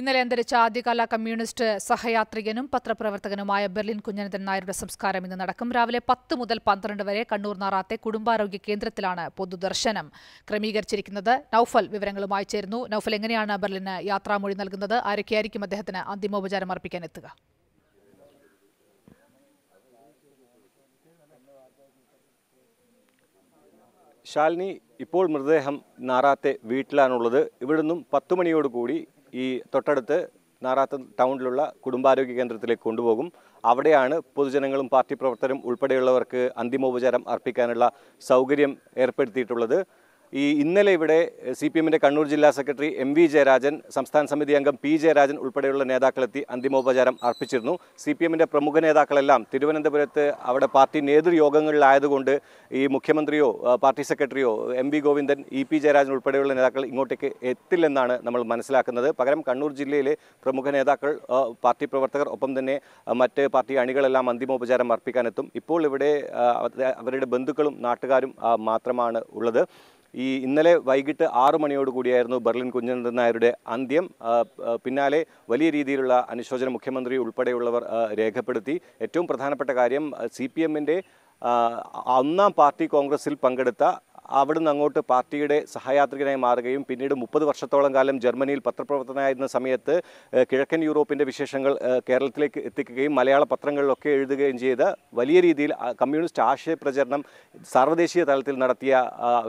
ഇന്നലെ അന്തരിച്ച ആദ്യകാല കമ്മ്യൂണിസ്റ്റ് സഹയാത്രികനും പത്രപ്രവർത്തകനുമായ ബെർലിൻ കുഞ്ഞനന്ദൻ നായരുടെ സംസ്കാരം ഇന്ന് നടക്കും രാവിലെ പത്ത് മുതൽ പന്ത്രണ്ട് വരെ കണ്ണൂർ നാറാത്തെ കുടുംബാരോഗ്യ കേന്ദ്രത്തിലാണ് പൊതുദർശനം ക്രമീകരിച്ചിരിക്കുന്നത് നൌഫൽ വിവരങ്ങളുമായി ചേരുന്നു നൌഫൽ എങ്ങനെയാണ് ബെർലിന് യാത്രാമൊഴി നൽകുന്നത് ആരൊക്കെയായിരിക്കും അദ്ദേഹത്തിന് അന്തിമോപചാരം അർപ്പിക്കാൻ എത്തുക ശാലിനി ഇപ്പോൾ മൃതദേഹം നാറാത്തെ വീട്ടിലാണുള്ളത് ഇവിടുന്നും പത്തു മണിയോടുകൂടി ഈ തൊട്ടടുത്ത് നാറാത്ത് ടൗണിലുള്ള കുടുംബാരോഗ്യ കേന്ദ്രത്തിലേക്ക് കൊണ്ടുപോകും അവിടെയാണ് പൊതുജനങ്ങളും പാർട്ടി പ്രവർത്തകരും ഉൾപ്പെടെയുള്ളവർക്ക് അന്തിമോപചാരം അർപ്പിക്കാനുള്ള സൗകര്യം ഏർപ്പെടുത്തിയിട്ടുള്ളത് ഈ ഇന്നലെ ഇവിടെ സി പി എമ്മിൻ്റെ കണ്ണൂർ ജില്ലാ സെക്രട്ടറി എം വി ജയരാജൻ സംസ്ഥാന സമിതി അംഗം പി ജയരാജൻ ഉൾപ്പെടെയുള്ള നേതാക്കളെത്തി അന്തിമോപചാരം അർപ്പിച്ചിരുന്നു സി പി എമ്മിൻ്റെ പ്രമുഖ നേതാക്കളെല്ലാം തിരുവനന്തപുരത്ത് അവിടെ പാർട്ടി നേതൃയോഗങ്ങളിലായതുകൊണ്ട് ഈ മുഖ്യമന്ത്രിയോ പാർട്ടി സെക്രട്ടറിയോ M V Govindan E P Jayarajan ഉൾപ്പെടെയുള്ള നേതാക്കൾ ഇങ്ങോട്ടേക്ക് എത്തില്ലെന്നാണ് നമ്മൾ മനസ്സിലാക്കുന്നത് പകരം കണ്ണൂർ ജില്ലയിലെ പ്രമുഖ നേതാക്കൾ പാർട്ടി പ്രവർത്തകർ ഒപ്പം തന്നെ മറ്റ് പാർട്ടി അണികളെല്ലാം അന്തിമോപചാരം അർപ്പിക്കാനെത്തും ഇപ്പോൾ ഇവിടെ അവരുടെ ബന്ധുക്കളും നാട്ടുകാരും മാത്രമാണ് ഉള്ളത് ഈ ഇന്നലെ വൈകിട്ട് ആറു മണിയോട് കൂടിയായിരുന്നു ബർലിൻ കുഞ്ഞനന്ദൻ നായരുടെ അന്ത്യം പിന്നാലെ വലിയ രീതിയിലുള്ള അനുശോചനം മുഖ്യമന്ത്രി ഉൾപ്പെടെയുള്ളവർ രേഖപ്പെടുത്തി ഏറ്റവും പ്രധാനപ്പെട്ട കാര്യം സി പി എമ്മിൻ്റെ ഒന്നാം പാർട്ടി കോൺഗ്രസിൽ പങ്കെടുത്ത അവിടുന്ന് അങ്ങോട്ട് പാർട്ടിയുടെ സഹയാത്രികനായി മാറുകയും പിന്നീട് മുപ്പത് വർഷത്തോളം കാലം ജർമ്മനിയിൽ പത്രപ്രവർത്തനായിരുന്ന സമയത്ത് കിഴക്കൻ യൂറോപ്പിൻ്റെ വിശേഷങ്ങൾ കേരളത്തിലേക്ക് എത്തിക്കുകയും മലയാള പത്രങ്ങളിലൊക്കെ എഴുതുകയും ചെയ്ത വലിയ രീതിയിൽ കമ്മ്യൂണിസ്റ്റ് ആശയ പ്രചരണം സാർവദേശീയ തലത്തിൽ നടത്തിയ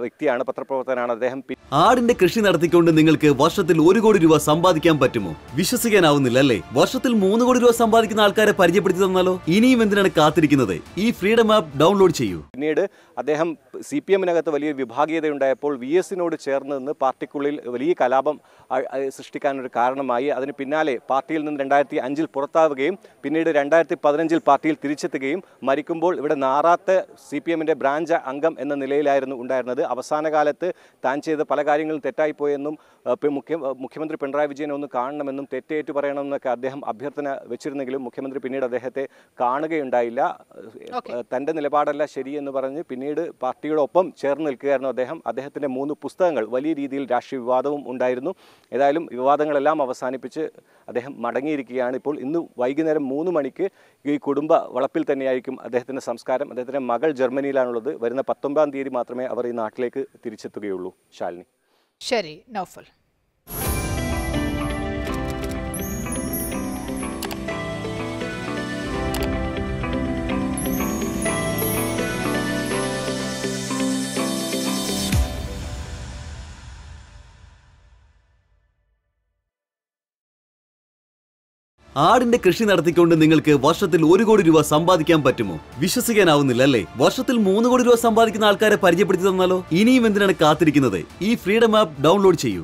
വ്യക്തിയാണ് പത്രപ്രവർത്തനാണ് അദ്ദേഹം ആടിന്റെ കൃഷി നടത്തിക്കൊണ്ട് നിങ്ങൾക്ക് വർഷത്തിൽ ഒരു കോടി രൂപ സമ്പാദിക്കാൻ പറ്റുമോ വിശ്വസിക്കാനാവുന്നില്ല അല്ലേ വർഷത്തിൽ മൂന്ന് കോടി രൂപ സമ്പാദിക്കുന്ന ആൾക്കാരെ പരിചയപ്പെടുത്തി തന്നാലോ ഇനിയും എന്തിനാണ് കാത്തിരിക്കുന്നത് ഈ ഫ്രീഡം ആപ്പ് ഡൗൺലോഡ് ചെയ്യൂ പിന്നീട് അദ്ദേഹം സി പി എമ്മിനകത്ത് വലിയ വലിയ വിഭാഗീയതയുണ്ടായപ്പോൾ വി എസിനോട് ചേർന്ന് നിന്ന് പാർട്ടിക്കുള്ളിൽ വലിയ കലാപം സൃഷ്ടിക്കാനൊരു കാരണമായി അതിന് പിന്നാലെ പാർട്ടിയിൽ നിന്ന് രണ്ടായിരത്തി അഞ്ചിൽ പുറത്താവുകയും പിന്നീട് രണ്ടായിരത്തി പതിനഞ്ചിൽ പാർട്ടിയിൽ തിരിച്ചെത്തുകയും മരിക്കുമ്പോൾ ഇവിടെ നാറാത്ത സി പി എമ്മിൻ്റെ ബ്രാഞ്ച് അംഗം എന്ന നിലയിലായിരുന്നു ഉണ്ടായിരുന്നത് അവസാന കാലത്ത് താൻ ചെയ്ത പല കാര്യങ്ങളും തെറ്റായിപ്പോയെന്നും മുഖ്യ മുഖ്യമന്ത്രി പിണറായി വിജയനെ ഒന്ന് കാണണമെന്നും തെറ്റേറ്റു പറയണമെന്നൊക്കെ അദ്ദേഹം അഭ്യർത്ഥന വെച്ചിരുന്നെങ്കിലും മുഖ്യമന്ത്രി പിന്നീട് അദ്ദേഹത്തെ കാണുകയുണ്ടായില്ല തൻ്റെ നിലപാടല്ല ശരിയെന്ന് പറഞ്ഞ് പിന്നീട് പാർട്ടിയോടൊപ്പം ചേർന്ന് എടുക്കുകയായിരുന്നു അദ്ദേഹം അദ്ദേഹത്തിൻ്റെ മൂന്ന് പുസ്തകങ്ങൾ വലിയ രീതിയിൽ രാഷ്ട്രീയ വിവാദവും ഉണ്ടായിരുന്നു ഏതായാലും വിവാദങ്ങളെല്ലാം അവസാനിപ്പിച്ച് അദ്ദേഹം മടങ്ങിയിരിക്കുകയാണ് ഇപ്പോൾ ഇന്ന് വൈകുന്നേരം മൂന്ന് മണിക്ക് ഈ കുടുംബ വളപ്പിൽ തന്നെയായിരിക്കും അദ്ദേഹത്തിൻ്റെ സംസ്കാരം അദ്ദേഹത്തിൻ്റെ മകൾ ജർമ്മനിയിലാണുള്ളത് വരുന്ന പത്തൊമ്പതാം തീയതി മാത്രമേ അവർ ഈ നാട്ടിലേക്ക് തിരിച്ചെത്തുകയുള്ളൂ ശാലിനി ശരി നൗഫൽ ആടിന്റെ കൃഷി നടത്തിക്കൊണ്ട് നിങ്ങൾക്ക് വർഷത്തിൽ ഒരു കോടി രൂപ സമ്പാദിക്കാൻ പറ്റുമോ വിശ്വസിക്കാനാവുന്നില്ല അല്ലേ വർഷത്തിൽ മൂന്ന് കോടി രൂപ സമ്പാദിക്കുന്ന ആൾക്കാരെ പരിചയപ്പെടുത്തി തന്നാലോ ഇനിയും എന്തിനാണ് കാത്തിരിക്കുന്നത് ഈ ഫ്രീഡം ആപ്പ് ഡൗൺലോഡ് ചെയ്യൂ